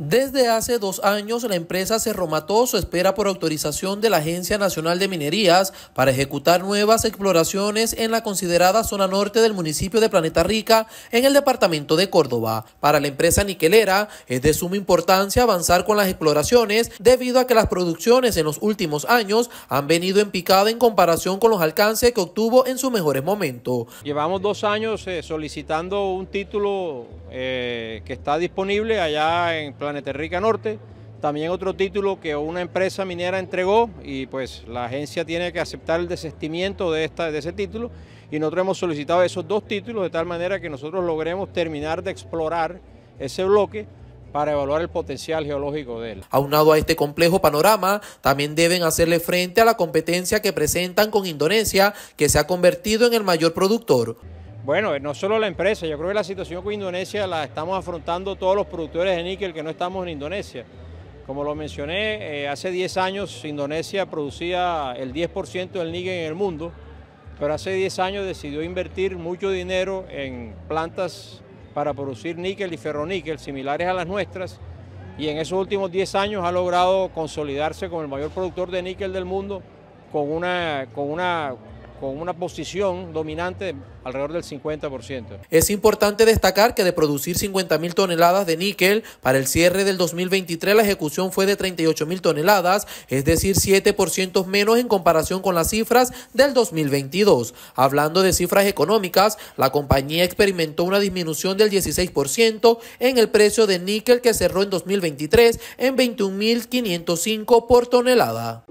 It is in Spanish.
Desde hace dos años, la empresa su espera por autorización de la Agencia Nacional de Minerías para ejecutar nuevas exploraciones en la considerada zona norte del municipio de Planeta Rica, en el departamento de Córdoba. Para la empresa niquelera, es de suma importancia avanzar con las exploraciones debido a que las producciones en los últimos años han venido en picada en comparación con los alcances que obtuvo en sus mejores momentos. Llevamos dos años eh, solicitando un título eh, que está disponible allá en Planeta rica Norte. También otro título que una empresa minera entregó y pues la agencia tiene que aceptar el desestimiento de, esta, de ese título y nosotros hemos solicitado esos dos títulos de tal manera que nosotros logremos terminar de explorar ese bloque para evaluar el potencial geológico de él. Aunado a este complejo panorama, también deben hacerle frente a la competencia que presentan con Indonesia, que se ha convertido en el mayor productor. Bueno, eh, no solo la empresa, yo creo que la situación con Indonesia la estamos afrontando todos los productores de níquel que no estamos en Indonesia. Como lo mencioné, eh, hace 10 años Indonesia producía el 10% del níquel en el mundo, pero hace 10 años decidió invertir mucho dinero en plantas para producir níquel y ferroníquel similares a las nuestras y en esos últimos 10 años ha logrado consolidarse como el mayor productor de níquel del mundo con una, con una con una posición dominante alrededor del 50%. Es importante destacar que de producir 50.000 toneladas de níquel, para el cierre del 2023 la ejecución fue de 38.000 toneladas, es decir, 7% menos en comparación con las cifras del 2022. Hablando de cifras económicas, la compañía experimentó una disminución del 16% en el precio de níquel que cerró en 2023 en 21.505 por tonelada.